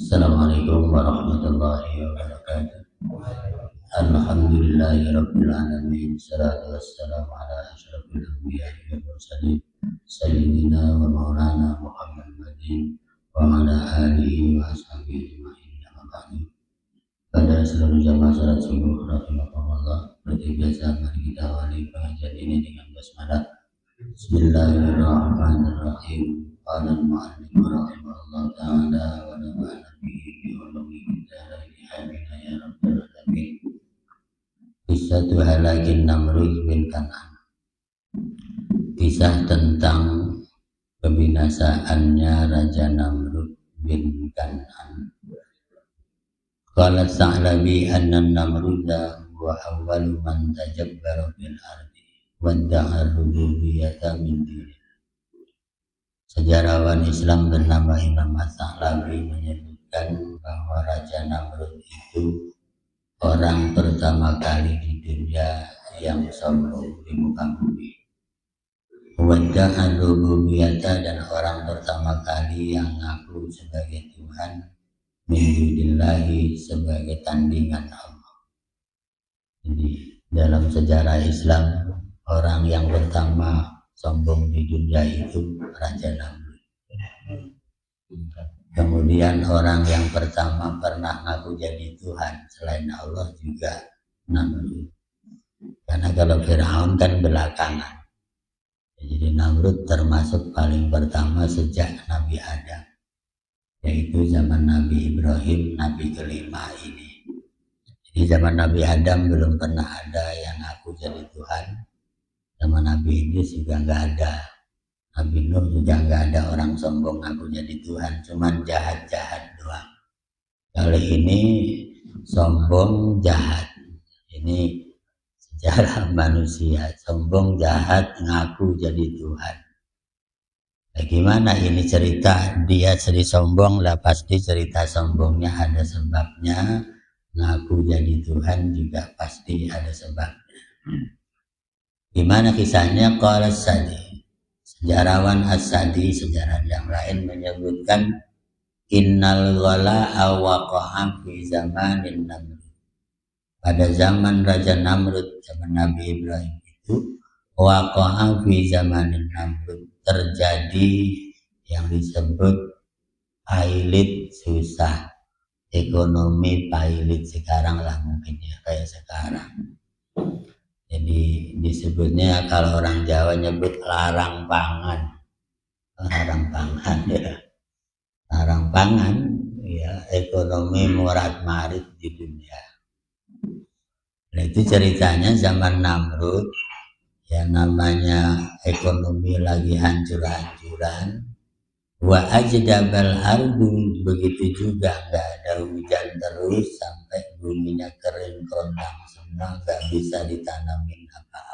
Assalamualaikum warahmatullahi wabarakatuh Alhamdulillahi rabbil alamin Salatu wassalamu ala ashrafil anbiya wal mursalin Sayyidina wa maulana Muhammad Madin Wa ala alihi wa ashabihi ajma'in ya rabbani Pada seluruh jamaah salat subuh Rahimahumullah Seperti biasa mari kita awali pengajian ini dengan basmalah Bismillahirrahmanirrahim. Qala al-mu'allif rahimahullah ta'ala wa nafa'ana bihi bi ulumi dalail amin ya rabbal alamin. Kisah halakin Namrud bin Kanan. Kisah tentang pembinasaannya Raja Namrud bin Kanan. Qala Sa'labi anna Namruda wa awwalu man tajabbara fil ardi Sejarawan Islam bernama Imam As-Sahlabi menyebutkan bahwa Raja Namrud itu orang pertama kali di dunia yang sombong di muka bumi. Wada'al rububiyata dan orang pertama kali yang ngaku sebagai Tuhan Minggudillahi sebagai tandingan Allah. Jadi dalam sejarah Islam orang yang pertama sombong di dunia itu Raja Namrud. Kemudian orang yang pertama pernah ngaku jadi Tuhan selain Allah juga Namrud. Karena kalau Fir'aun kan belakangan. Jadi Namrud termasuk paling pertama sejak Nabi Adam. Yaitu zaman Nabi Ibrahim, Nabi kelima ini. Jadi zaman Nabi Adam belum pernah ada yang aku jadi Tuhan sama Nabi Idris juga nggak ada. Nabi Nuh juga nggak ada orang sombong aku jadi Tuhan, cuman jahat-jahat doang. Kali ini sombong jahat. Ini sejarah manusia, sombong jahat ngaku jadi Tuhan. Bagaimana nah, ini cerita dia jadi sombong lah pasti cerita sombongnya ada sebabnya ngaku jadi Tuhan juga pasti ada sebabnya. Hmm. Di mana kisahnya? Qala Sadi. Sejarawan As-Sadi, sejarah yang lain menyebutkan Innal ghala awaqa'a fi zamanin Namrud. Pada zaman Raja Namrud, zaman Nabi Ibrahim itu waqa'a fi zamanin Namrud terjadi yang disebut pailit susah ekonomi pailit sekarang lah mungkin ya kayak sekarang disebutnya kalau orang Jawa nyebut larang pangan larang pangan ya larang pangan ya ekonomi murad marit di dunia nah, itu ceritanya zaman Namrud yang namanya ekonomi lagi hancur-hancuran wa ajdabal ardu begitu juga nggak ada hujan terus sampai buminya kering kondang semua nggak bisa ditanamin apa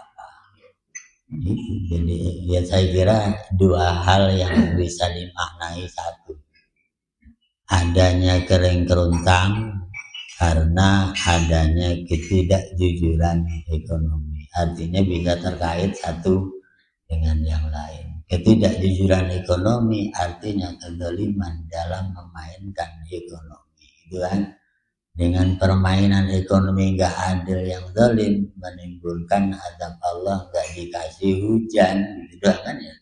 jadi ya saya kira dua hal yang bisa dimaknai satu. Adanya kering keruntang karena adanya ketidakjujuran ekonomi. Artinya bisa terkait satu dengan yang lain. Ketidakjujuran ekonomi artinya kedoliman dalam memainkan ekonomi. Itu kan? dengan permainan ekonomi nggak adil yang zalim menimbulkan azab Allah nggak dikasih hujan gitu kan ya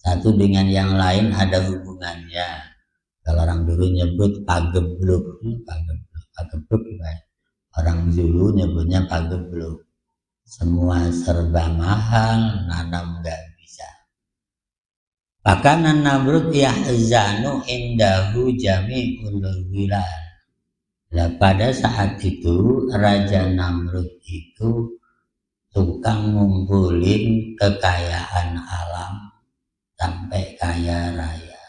satu dengan yang lain ada hubungannya kalau orang dulu nyebut pagebluk pagebluk pagebluk ya. orang dulu nyebutnya pagebluk semua serba mahal nanam nggak bisa Pakanan Namrud yahzanu indahu jami'ul wilal Nah, pada saat itu Raja Namrud itu tukang ngumpulin kekayaan alam sampai kaya raya.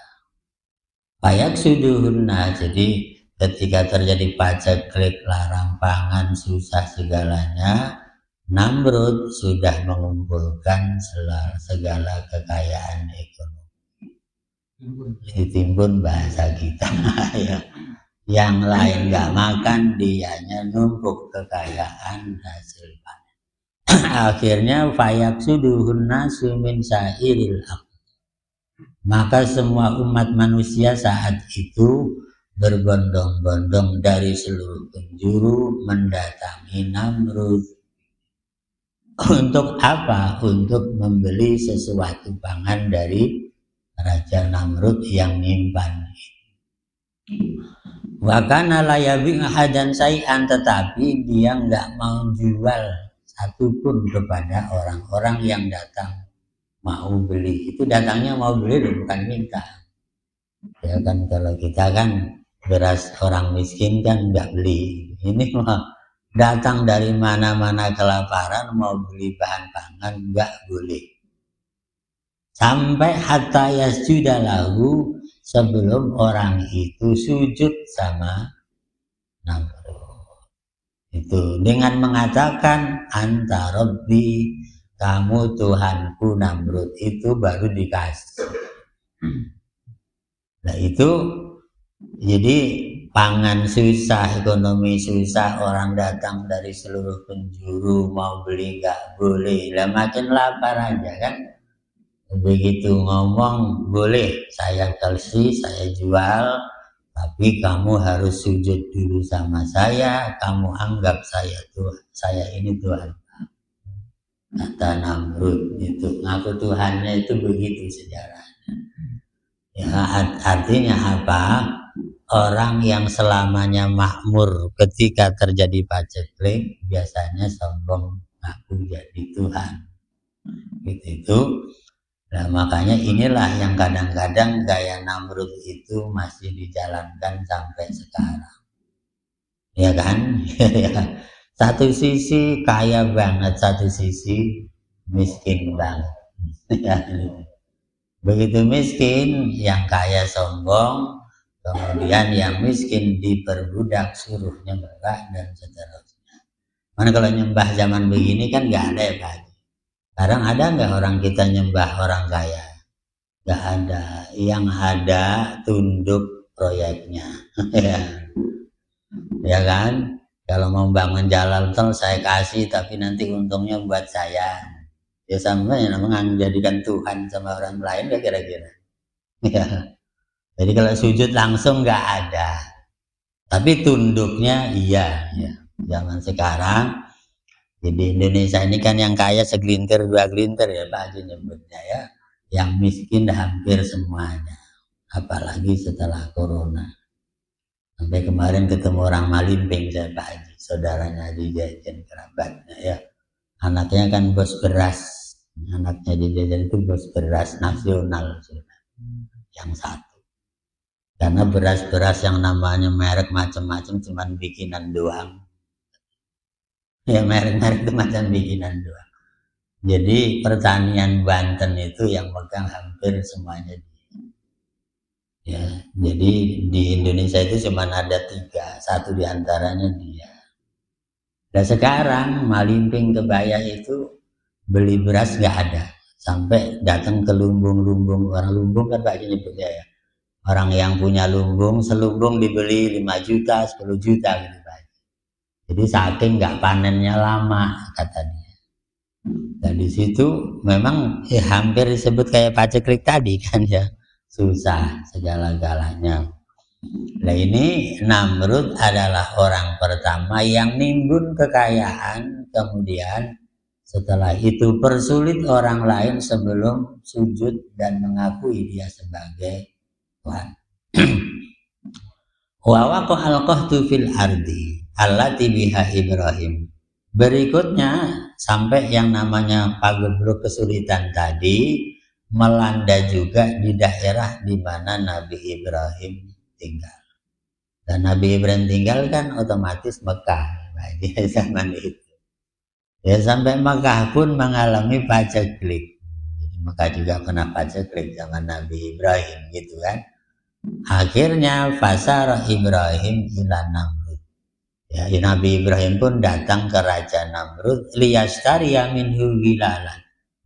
Payak suduhna, jadi ketika terjadi pajak klik larang pangan susah segalanya, Namrud sudah mengumpulkan segala kekayaan ekonomi. Ditimbun bahasa kita ya. Yang lain iya, iya. nggak makan, dianya numpuk kekayaan hasil panen. Akhirnya fayak suduhun nasu min sairil Maka semua umat manusia saat itu berbondong-bondong dari seluruh penjuru mendatangi Namrud. Untuk apa? Untuk membeli sesuatu pangan dari Raja Namrud yang nimpan. Iya. Wakana layabi ahadan sayan tetapi dia nggak mau jual satupun kepada orang-orang yang datang mau beli. Itu datangnya mau beli bukan minta. Ya kan kalau kita kan beras orang miskin kan nggak beli. Ini mah datang dari mana-mana kelaparan mau beli bahan pangan nggak boleh. Sampai hatta yasjudalahu sebelum orang itu sujud sama namrud. Itu dengan mengatakan anta kamu Tuhanku Namrud itu baru dikasih. Nah itu jadi pangan susah, ekonomi susah, orang datang dari seluruh penjuru mau beli nggak boleh, lah makin lapar aja kan begitu ngomong boleh saya kalsi saya jual tapi kamu harus sujud dulu sama saya kamu anggap saya tuh saya ini Tuhan kata Namrud itu ngaku Tuhannya itu begitu sejarahnya ya artinya apa orang yang selamanya makmur ketika terjadi paceklik biasanya sombong ngaku jadi Tuhan gitu itu Nah, makanya inilah yang kadang-kadang gaya Namrud itu masih dijalankan sampai sekarang. Ya kan? Ya. satu sisi kaya banget, satu sisi miskin banget. Ya. Begitu miskin, yang kaya sombong, kemudian yang miskin diperbudak suruhnya nyembah dan seterusnya. Mana kalau nyembah zaman begini kan nggak ada ya Pak sekarang hmm. ada nggak orang kita nyembah orang kaya? Nggak ada. Yang ada tunduk proyeknya. Ya. Hmm. ya. kan? Kalau mau bangun jalan tol saya kasih, tapi nanti hmm. untungnya buat saya. Ya sama yang menjadikan Tuhan sama orang lain ya kira-kira. Ya. Jadi kalau sujud langsung nggak ada. Tapi tunduknya iya. Ya. Zaman sekarang jadi Indonesia ini kan yang kaya segelintir dua gelintir ya Pak Haji nyebutnya ya yang miskin hampir semuanya apalagi setelah corona sampai kemarin ketemu orang Malimping saya Pak Haji saudaranya juga Jajan kerabatnya ya anaknya kan bos beras anaknya di Jajan itu bos beras nasional sudah yang satu karena beras-beras yang namanya merek macam-macam cuman bikinan doang ya merek-merek itu macam bikinan dua jadi pertanian Banten itu yang pegang hampir semuanya ya jadi di Indonesia itu cuma ada tiga satu diantaranya dia Dan nah, sekarang Malimping kebaya itu beli beras nggak ada sampai datang ke lumbung-lumbung orang lumbung kan Pak nyebutnya ya orang yang punya lumbung selumbung dibeli 5 juta 10 juta gitu jadi saking nggak panennya lama katanya. Dan di situ memang ya hampir disebut kayak paceklik tadi kan ya susah segala-galanya. Nah ini Namrud adalah orang pertama yang nimbun kekayaan kemudian setelah itu persulit orang lain sebelum sujud dan mengakui dia sebagai Tuhan. Wawakoh al fil ardi allati biha Ibrahim. Berikutnya sampai yang namanya pagebluk kesulitan tadi melanda juga di daerah di mana Nabi Ibrahim tinggal. Dan Nabi Ibrahim tinggal kan otomatis Mekah Di nah, zaman itu. Ya sampai Mekah pun mengalami paceklik. Jadi Mekah juga kena paceklik zaman Nabi Ibrahim gitu kan. Akhirnya fasar Ibrahim ila Ya, ya, Nabi Ibrahim pun datang ke Raja Namrud liyastari minhu gilalan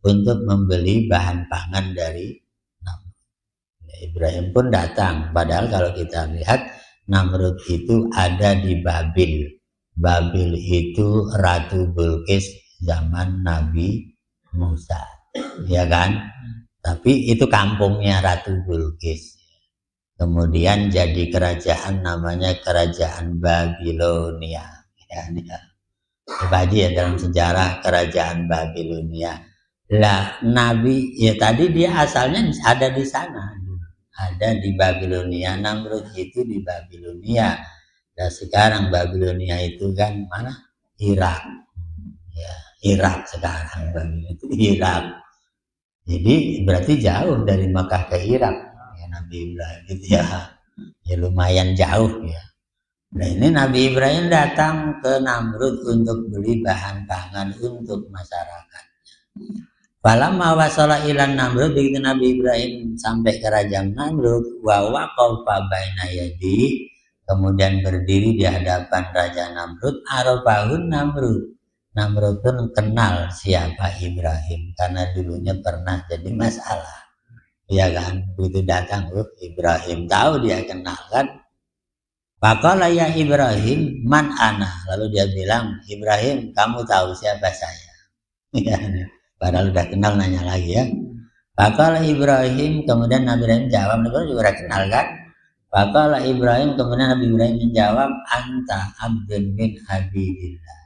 untuk membeli bahan pangan dari Namrud. Ya, Ibrahim pun datang. Padahal kalau kita lihat Namrud itu ada di Babil. Babil itu Ratu Bulkis zaman Nabi Musa. Ya kan? Tapi itu kampungnya Ratu Bulkis kemudian jadi kerajaan namanya kerajaan Babilonia ya, ya. Haji ya dalam sejarah kerajaan Babilonia lah Nabi ya tadi dia asalnya ada di sana ada di Babilonia Namrud itu di Babilonia dan nah, sekarang Babilonia itu kan mana Irak ya Irak sekarang Babilonia itu Irak jadi berarti jauh dari Makkah ke Irak Nabi Ibrahim gitu ya ya lumayan jauh ya nah ini Nabi Ibrahim datang ke Namrud untuk beli bahan pangan untuk masyarakatnya Falamma mawasola ilan Namrud begitu Nabi Ibrahim sampai ke Raja Namrud wawa waqafa baina yadi kemudian berdiri di hadapan Raja Namrud arafahun Namrud Namrud pun kenal siapa Ibrahim karena dulunya pernah jadi masalah ya kan begitu datang uh, Ibrahim tahu dia kenal kan Pakola ya Ibrahim man ana lalu dia bilang Ibrahim kamu tahu siapa saya iya kan? padahal udah kenal nanya lagi ya Pakola Ibrahim kemudian Nabi Ibrahim jawab Nabi Ibrahim juga udah kenal kan Pakola Ibrahim kemudian Nabi Ibrahim menjawab anta abdun min habibillah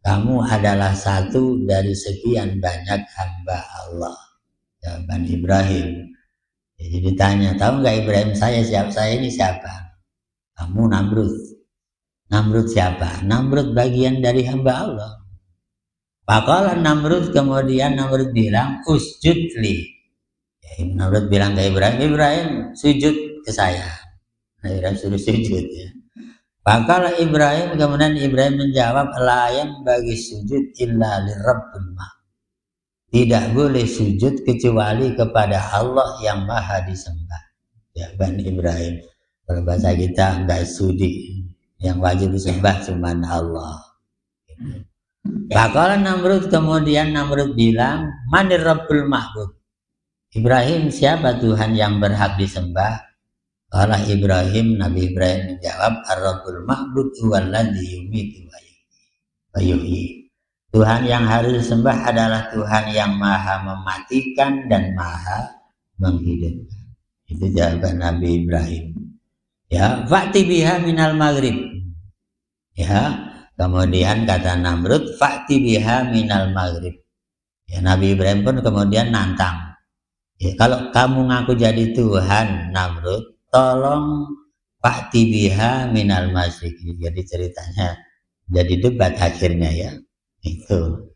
kamu adalah satu dari sekian banyak hamba Allah jawaban Ibrahim jadi ditanya, tahu nggak Ibrahim saya siapa? Saya ini siapa? Kamu Namrud. Namrud siapa? Namrud bagian dari hamba Allah. Pakola Namrud kemudian Namrud bilang, usjudli. Ya, Namrud bilang ke Ibrahim, Ibrahim sujud ke saya. Nah, Ibrahim suruh sujud ya. Pakola Ibrahim kemudian Ibrahim menjawab, layan bagi sujud illa lirabbul ma'am tidak boleh sujud kecuali kepada Allah yang maha disembah ya Bani Ibrahim kalau bahasa kita enggak sudi yang wajib disembah cuma Allah Bakalan Namrud kemudian Namrud bilang Manir Rabbul Mahbud Ibrahim siapa Tuhan yang berhak disembah Allah Ibrahim Nabi Ibrahim menjawab Ar-Rabbul Mahbud Huwaladhi yumitu wa yuhyi Tuhan yang harus disembah adalah Tuhan yang maha mematikan dan maha menghidupkan. Itu jawaban Nabi Ibrahim. Ya, fakti biha minal maghrib. Ya, kemudian kata Namrud, fakti biha minal maghrib. Ya, Nabi Ibrahim pun kemudian nantang. Ya, kalau kamu ngaku jadi Tuhan, Namrud, tolong fakti biha minal masjid. Jadi ceritanya jadi debat akhirnya ya itu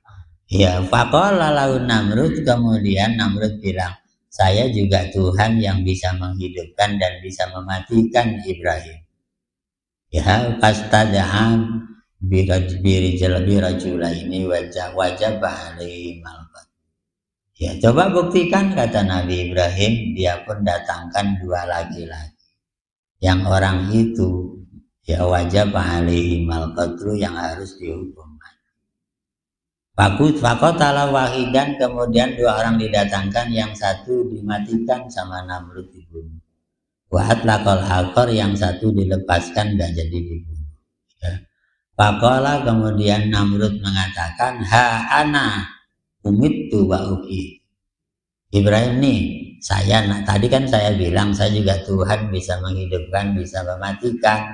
ya pakola lalu Namrud kemudian Namrud bilang saya juga Tuhan yang bisa menghidupkan dan bisa mematikan Ibrahim ya fastadaham birajbiri jalabi rajula ini wajah wajah bahari malbat ya coba buktikan kata Nabi Ibrahim dia pun datangkan dua lagi lagi yang orang itu ya wajah bahari malbatru yang harus dihukum Fakut fakotala wahidan kemudian dua orang didatangkan yang satu dimatikan sama Namrud dibunuh. Wahat lakol akor yang satu dilepaskan dan jadi dibunuh. Ya. kemudian Namrud mengatakan ha ana umit tu uki. Ibrahim nih saya nah, tadi kan saya bilang saya juga Tuhan bisa menghidupkan bisa mematikan.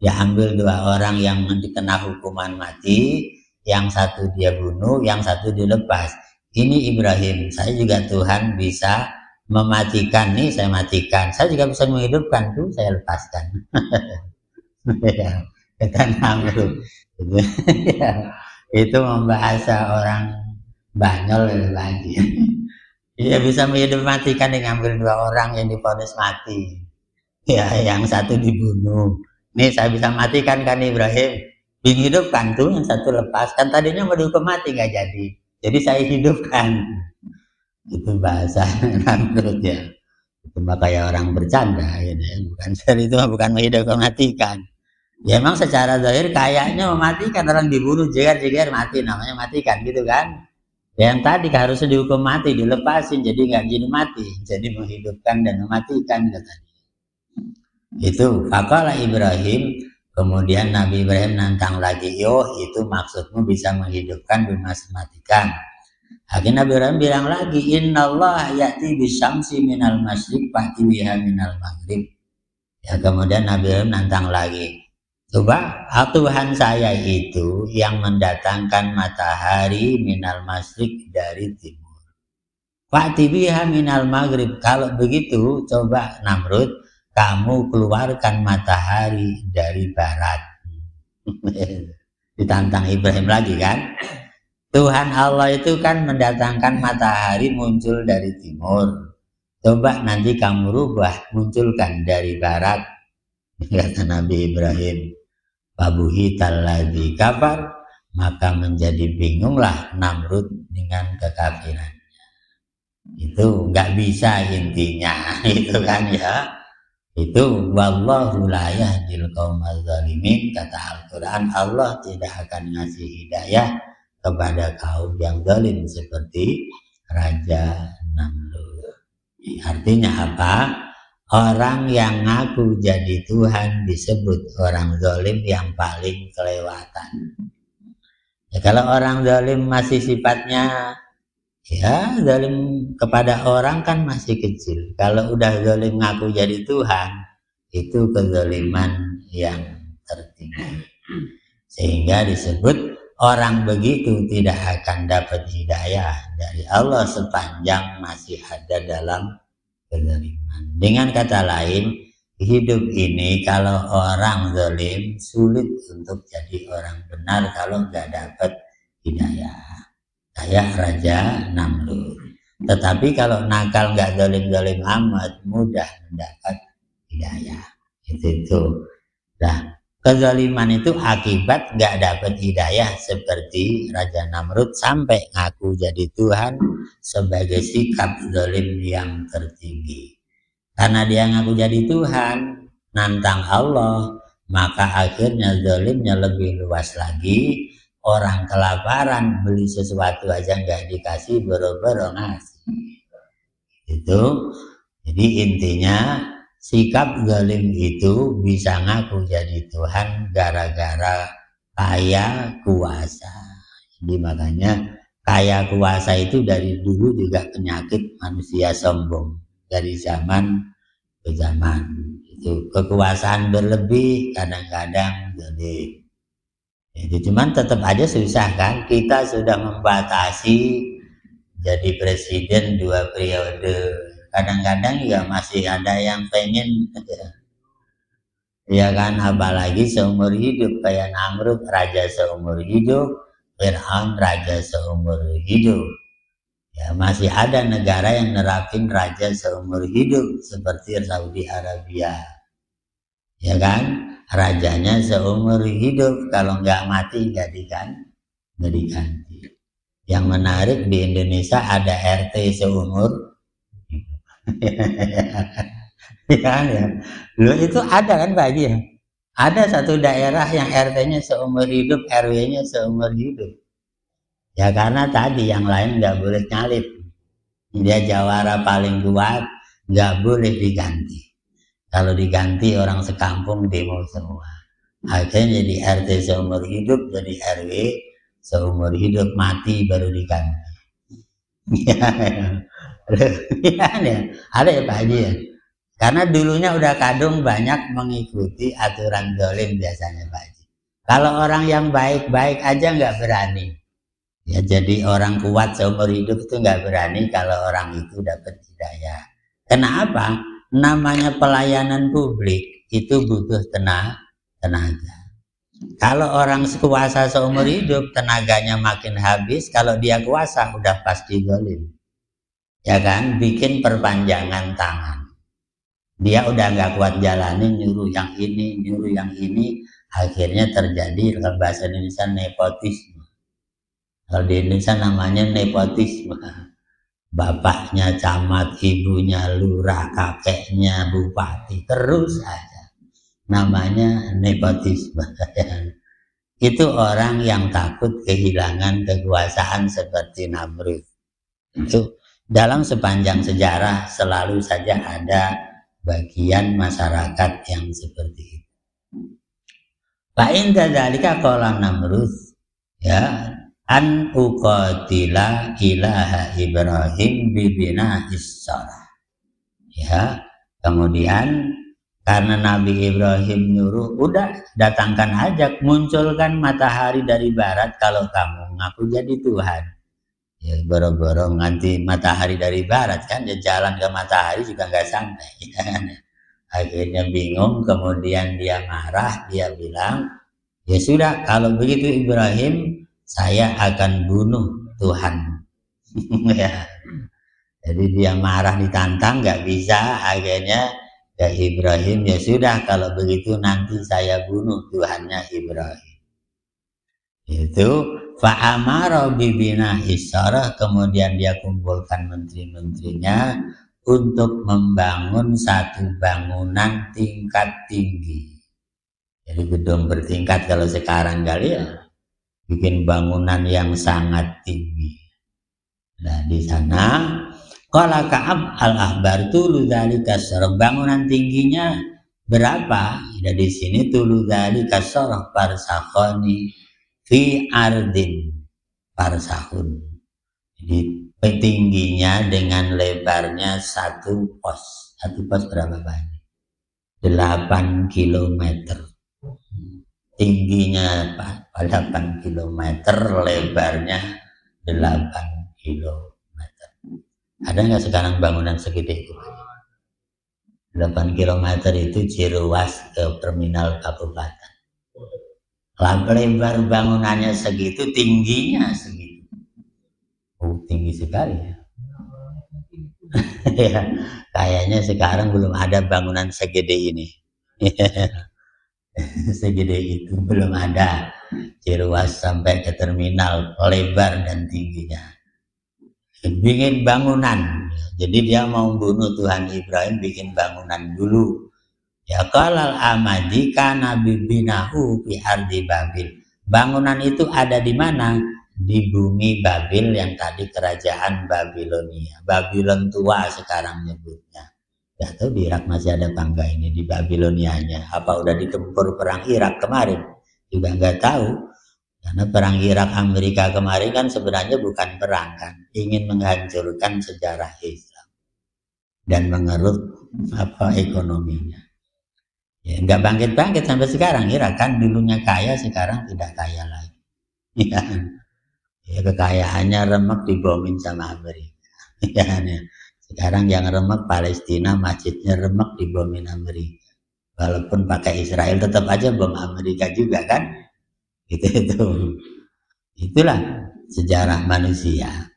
Ya ambil dua orang yang kena hukuman mati yang satu dia bunuh, yang satu dilepas. Ini Ibrahim, saya juga Tuhan bisa mematikan nih, saya matikan. Saya juga bisa menghidupkan tuh, saya lepaskan. Ya, kita Namrud. Itu membahasa orang Banyol lagi. Dia bisa menghidupkan matikan dengan ngambil dua orang yang diponis mati. Ya, yang satu dibunuh. Nih saya bisa matikan kan Ibrahim Bing hidupkan tuh yang satu lepas. Kan tadinya mau dihukum mati nggak jadi. Jadi saya hidupkan. Itu bahasa menurut ya. itu kayak orang bercanda gitu ya. Bukan itu bukan menghidupkan matikan. Ya emang secara zahir kayaknya mematikan orang dibunuh jegar jegar mati namanya matikan gitu kan. Ya yang tadi harus dihukum mati dilepasin jadi nggak jadi mati jadi menghidupkan dan mematikan katanya. Itu fakola Ibrahim Kemudian Nabi Ibrahim nantang lagi, yo itu maksudmu bisa menghidupkan bima sematikan. Akhirnya Nabi Ibrahim bilang lagi, Inna Allah yati bisamsi minal masjid pati biha minal maghrib. Ya kemudian Nabi Ibrahim nantang lagi, coba ah, Tuhan saya itu yang mendatangkan matahari minal masjid dari timur. Pati biha minal maghrib. Kalau begitu, coba Namrud, kamu keluarkan matahari dari barat. Ditantang Ibrahim lagi kan? Tuhan Allah itu kan mendatangkan matahari muncul dari timur. Coba nanti kamu rubah, munculkan dari barat. Kata Nabi Ibrahim, Babuhi taladi kafar, maka menjadi bingunglah Namrud dengan kekafirannya. Itu nggak bisa intinya, itu kan ya itu wallahu la yahdil qaumaz zalimin kata Al-Qur'an Allah tidak akan ngasih hidayah kepada kaum yang zalim seperti raja Namrud. Artinya apa? Orang yang ngaku jadi Tuhan disebut orang zalim yang paling kelewatan. Ya, kalau orang zalim masih sifatnya Ya, zalim kepada orang kan masih kecil. Kalau udah zalim ngaku jadi Tuhan, itu kezaliman yang tertinggi. Sehingga disebut orang begitu tidak akan dapat hidayah dari Allah sepanjang masih ada dalam kezaliman. Dengan kata lain, hidup ini kalau orang zalim sulit untuk jadi orang benar kalau nggak dapat hidayah kayak Raja Namrud. Tetapi kalau nakal nggak dolim-dolim amat mudah mendapat hidayah. Itu itu. Nah, kezaliman itu akibat nggak dapat hidayah seperti Raja Namrud sampai ngaku jadi Tuhan sebagai sikap dolim yang tertinggi. Karena dia ngaku jadi Tuhan, nantang Allah, maka akhirnya dolimnya lebih luas lagi orang kelaparan beli sesuatu aja nggak dikasih boro-boro ngasih itu jadi intinya sikap zalim itu bisa ngaku jadi Tuhan gara-gara kaya kuasa jadi makanya kaya kuasa itu dari dulu juga penyakit manusia sombong dari zaman ke zaman itu kekuasaan berlebih kadang-kadang jadi Ya, jadi cuman tetap aja susah kan kita sudah membatasi jadi presiden dua periode. Kadang-kadang juga ya masih ada yang pengen ya kan lagi seumur hidup kayak Namrud raja seumur hidup, Fir'aun raja seumur hidup. Ya, masih ada negara yang nerapin raja seumur hidup seperti Saudi Arabia. Ya kan? rajanya seumur hidup kalau nggak mati jadikan diganti ganti yang menarik di Indonesia ada RT seumur ya, kan, ya. Lu itu ada kan Pak Haji ya? Ada satu daerah yang RT-nya seumur hidup, RW-nya seumur hidup. Ya karena tadi yang lain nggak boleh nyalip. Dia jawara paling kuat, nggak boleh diganti. Kalau diganti orang sekampung demo semua. Akhirnya jadi RT seumur hidup, jadi RW seumur hidup mati baru diganti. ya, Ada ya Pak Haji ya? Karena dulunya udah kadung banyak mengikuti aturan dolim biasanya Pak Haji. Kalau orang yang baik-baik aja nggak berani. Ya jadi orang kuat seumur hidup itu nggak berani kalau orang itu dapat hidayah. Kenapa? namanya pelayanan publik itu butuh tenaga. tenaga. Kalau orang kuasa seumur hidup tenaganya makin habis, kalau dia kuasa udah pasti golin. Ya kan, bikin perpanjangan tangan. Dia udah nggak kuat jalani nyuruh yang ini, nyuruh yang ini, akhirnya terjadi kalau bahasa Indonesia nepotisme. Kalau di Indonesia namanya nepotisme bapaknya camat, ibunya lurah, kakeknya bupati, terus aja. Namanya nepotisme. Itu orang yang takut kehilangan kekuasaan seperti Namrud. Itu dalam sepanjang sejarah selalu saja ada bagian masyarakat yang seperti itu. Pak Indah Dalika kolam Namrud ya an uqatila ilaha Ibrahim bibina Isra, Ya, kemudian karena Nabi Ibrahim nyuruh, udah datangkan ajak munculkan matahari dari barat kalau kamu ngaku jadi Tuhan. Ya, boro-boro nganti matahari dari barat kan, ya jalan ke matahari juga nggak sampai. Akhirnya bingung, kemudian dia marah, dia bilang, ya sudah kalau begitu Ibrahim saya akan bunuh Tuhan ya jadi dia marah ditantang nggak bisa akhirnya ya Ibrahim ya sudah kalau begitu nanti saya bunuh Tuhannya Ibrahim itu fa'amaro bibina isyarah kemudian dia kumpulkan menteri-menterinya untuk membangun satu bangunan tingkat tinggi jadi gedung bertingkat kalau sekarang kali ya bikin bangunan yang sangat tinggi. Nah, di sana Kala Kaab al-Ahbar tulu kasar bangunan tingginya berapa? Ada ya, di sini tulu dalika kasar parsakoni fi ardin parsahun. Jadi tingginya dengan lebarnya satu pos. Satu pos berapa banyak? 8 kilometer tingginya 8 km, lebarnya 8 km. Ada nggak sekarang bangunan segitu itu? 8 km itu jeruas ke terminal kabupaten. lebar bangunannya segitu, tingginya segitu. Oh, tinggi sekali ya. ya kayaknya sekarang belum ada bangunan segede ini. segede itu belum ada jeruas sampai ke terminal lebar dan tingginya bikin bangunan jadi dia mau bunuh Tuhan Ibrahim bikin bangunan dulu ya kalal amadi kana bibinahu fi ardi babil bangunan itu ada di mana di bumi Babil yang tadi kerajaan Babilonia Babilon tua sekarang nyebutnya Gak tahu di Irak masih ada tangga ini di Babilonianya. Apa udah ditempur perang Irak kemarin? Juga nggak tahu. Karena perang Irak Amerika kemarin kan sebenarnya bukan perang kan, ingin menghancurkan sejarah Islam dan mengeruk apa ekonominya. Ya, nggak bangkit-bangkit sampai sekarang Irak kan dulunya kaya sekarang tidak kaya lagi. Ya, ya kekayaannya remek dibomin sama Amerika. Iya kan ya, ya sekarang yang remek Palestina, masjidnya remek di dibomin Amerika. Walaupun pakai Israel tetap aja bom Amerika juga kan? itu itu. Itulah sejarah manusia.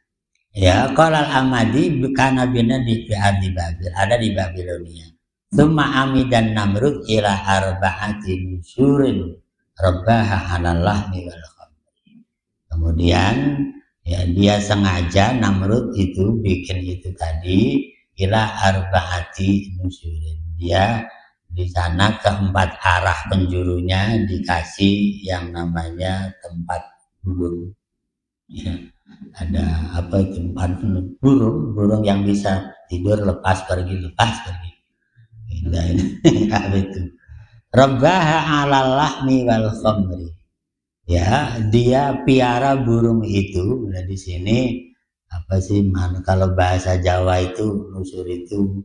Ya, kalau amadi karena bina di di Babil, ada di Babilonia. Ami dan Namrud ila arba'ati surin rabbaha halallah lahmi wal Kemudian ya, dia sengaja Namrud itu bikin itu tadi ila arbaati nusyurin dia di sana keempat arah penjurunya dikasih yang namanya tempat burung ya, ada apa tempat burung burung yang bisa tidur lepas pergi lepas pergi indah ini itu rabbaha alallah lahmi wal khamri ya dia piara burung itu nah di sini apa sih man, kalau bahasa Jawa itu nusur itu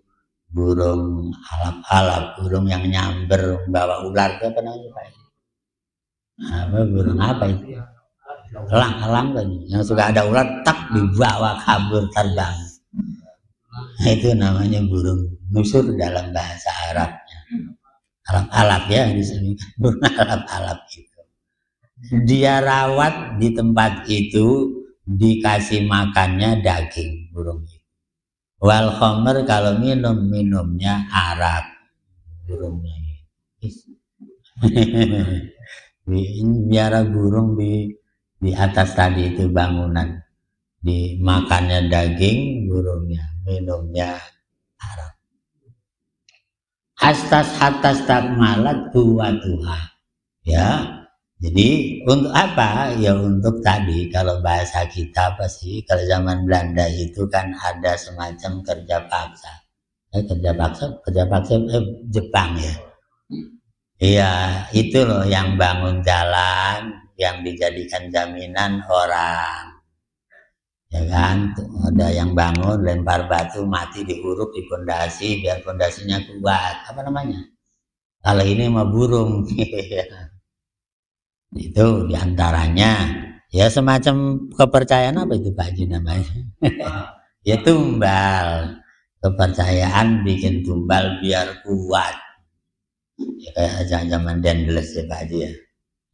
burung alap-alap burung yang nyamber bawa ular itu apa namanya pak apa burung apa itu elang-elang kan yang suka ada ular tak dibawa kabur terbang itu namanya burung nusur dalam bahasa Arabnya alap-alap ya di sini burung alap-alap itu dia rawat di tempat itu dikasih makannya daging burung itu. Wal khomer kalau minum minumnya arak burungnya ini. biara burung di di atas tadi itu bangunan di makannya daging burungnya minumnya arak Astas hatas tak malat tua tua ya jadi untuk apa? Ya untuk tadi kalau bahasa kita apa sih? Kalau zaman Belanda itu kan ada semacam kerja paksa. Eh, kerja paksa, kerja paksa eh, Jepang ya. Iya, itu loh yang bangun jalan, yang dijadikan jaminan orang. Ya kan, ada yang bangun lempar batu mati diuruk di pondasi biar pondasinya kuat. Apa namanya? Kalau ini mah burung. Itu diantaranya. Ya semacam kepercayaan apa itu Pak Haji namanya? ya tumbal. Kepercayaan bikin tumbal biar kuat. Ya kayak zaman Dendles ya Pak Haji ya.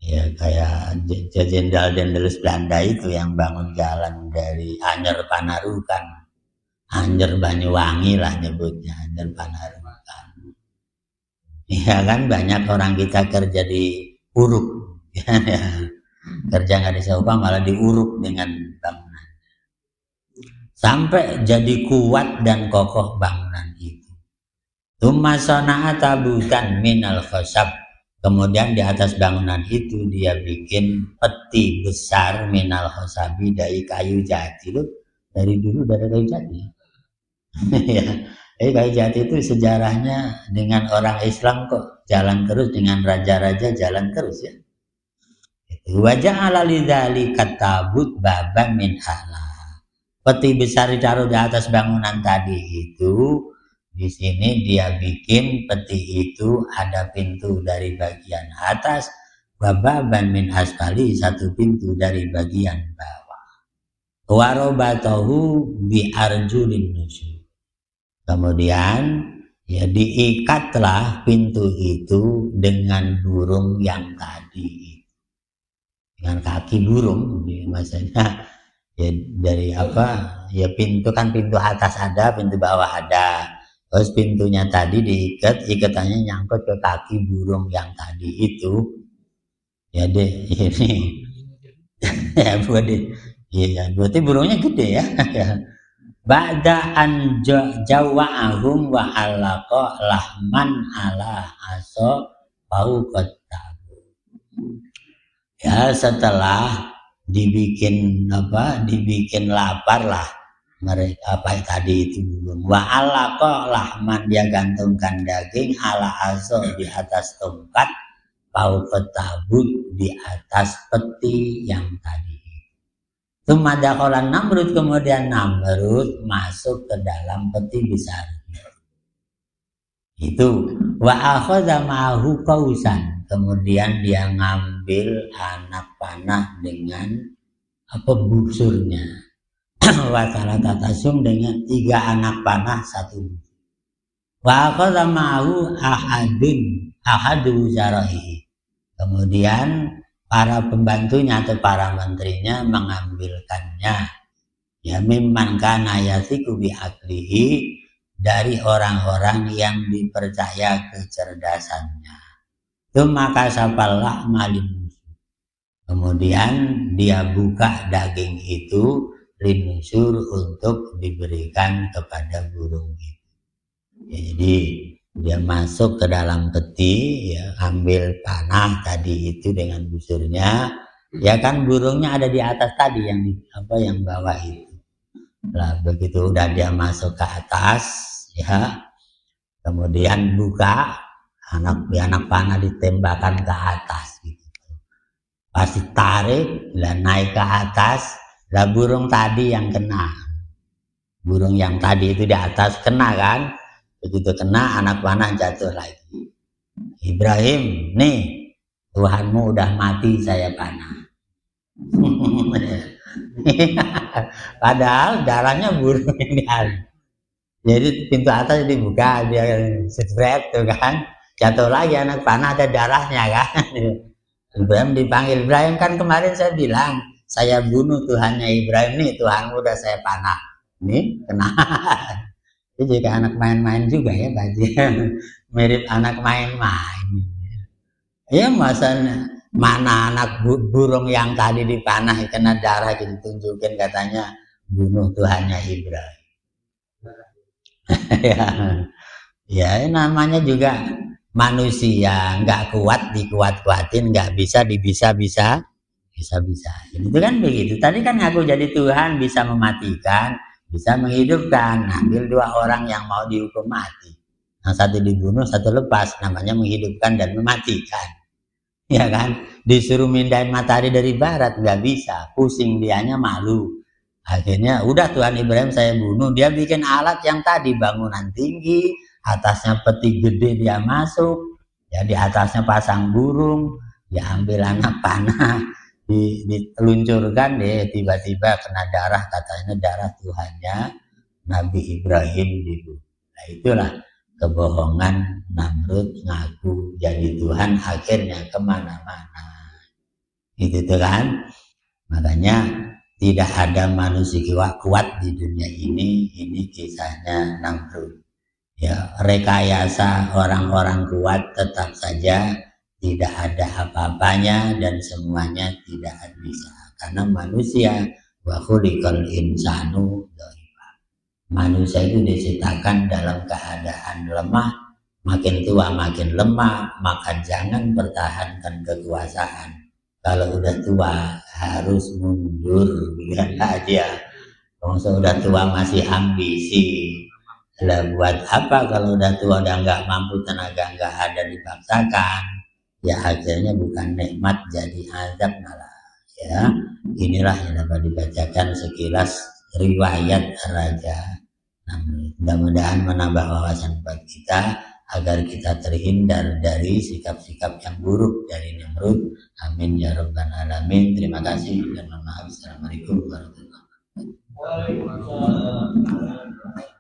Ya kayak Jenderal Dendles Belanda itu yang bangun jalan dari Anyer Panarukan. Anyer Banyuwangi lah nyebutnya, Anyer Panarukan. Ya kan banyak orang kita kerja di Uruk, kerja nggak bisa upah malah diuruk dengan bangunan sampai jadi kuat dan kokoh bangunan itu tabutan min al khosab kemudian di atas bangunan itu dia bikin peti besar min al khosabi dari kayu jati loh dari dulu dari kayu jati ya Eh kayu jati itu sejarahnya dengan orang Islam kok jalan terus dengan raja-raja jalan terus ya Wajah ala lidali katabut babam min hala. Peti besar ditaruh di atas bangunan tadi itu, di sini dia bikin peti itu ada pintu dari bagian atas, bababan min asfali satu pintu dari bagian bawah. warobatohu bi arjulin Kemudian ya diikatlah pintu itu dengan burung yang tadi itu dengan kaki burung iya, maksudnya ya dari apa ya pintu kan pintu atas ada pintu bawah ada terus pintunya tadi diikat ikatannya nyangkut ke kaki burung yang tadi itu ya deh ini ya buat deh ya berarti burungnya gede ya Ba'da jawa jawa'ahum wa alaqa lahman ala aso bau kotabu ya setelah dibikin apa dibikin lapar lah mereka apa tadi itu belum wa ala lahman dia gantungkan daging ala azor di atas tongkat pau petabut di atas peti yang tadi itu. enam Namrud kemudian Namrud masuk ke dalam peti besar itu wa akhadha ma'ahu kausan kemudian dia ngambil mengambil anak panah dengan apa busurnya wakala tatasung dengan tiga anak panah satu busur wa ma'ahu ahadun ahadu zarahi kemudian para pembantunya atau para menterinya mengambilkannya ya memang kana yasiku bi aklihi dari orang-orang yang dipercaya kecerdasannya Tuma kasabal malim. Kemudian dia buka daging itu linusur untuk diberikan kepada burung itu. Ya, jadi dia masuk ke dalam peti, ya, ambil panah tadi itu dengan busurnya. Ya kan burungnya ada di atas tadi yang apa yang bawah itu. Lah begitu udah dia masuk ke atas, ya kemudian buka anak ya anak panah ditembakkan ke atas gitu. Pasti tarik dan naik ke atas, lah burung tadi yang kena. Burung yang tadi itu di atas kena kan? Begitu kena anak panah jatuh lagi. Ibrahim, nih Tuhanmu udah mati saya panah. Padahal darahnya burung ini. Jadi pintu atas dibuka biar sedret tuh kan jatuh lagi anak panah ada darahnya kan Ibrahim dipanggil Ibrahim kan kemarin saya bilang saya bunuh Tuhannya Ibrahim nih Tuhan udah saya panah ini kena itu juga anak main-main juga ya Baji mirip anak main-main ya masa mana anak burung yang tadi dipanah kena darah gitu katanya bunuh Tuhannya Ibrahim ya ya namanya juga manusia nggak kuat dikuat kuatin nggak bisa dibisa bisa bisa bisa itu kan begitu tadi kan aku jadi Tuhan bisa mematikan bisa menghidupkan ambil dua orang yang mau dihukum mati yang satu dibunuh satu lepas namanya menghidupkan dan mematikan ya kan disuruh mindahin matahari dari barat nggak bisa pusing dianya malu akhirnya udah Tuhan Ibrahim saya bunuh dia bikin alat yang tadi bangunan tinggi atasnya peti gede dia masuk ya di atasnya pasang burung ya ambil anak panah di, diluncurkan deh tiba-tiba kena darah katanya darah Tuhannya Nabi Ibrahim gitu nah itulah kebohongan Namrud ngaku jadi Tuhan akhirnya kemana-mana itu tuh kan makanya tidak ada manusia kuat di dunia ini ini kisahnya Namrud ya rekayasa orang-orang kuat tetap saja tidak ada apa-apanya dan semuanya tidak bisa karena manusia wakulikal insanu manusia itu diciptakan dalam keadaan lemah makin tua makin lemah maka jangan pertahankan kekuasaan kalau udah tua harus mundur dengan aja ya, ya. kalau sudah tua masih ambisi lah buat apa kalau udah tua udah nggak mampu tenaga nggak ada dipaksakan ya akhirnya bukan nikmat jadi azab malah ya inilah yang dapat dibacakan sekilas riwayat raja mudah-mudahan menambah wawasan buat kita agar kita terhindar dari sikap-sikap yang buruk dari Namrud amin ya rabbal alamin terima kasih dan mohon maaf assalamualaikum warahmatullahi wabarakatuh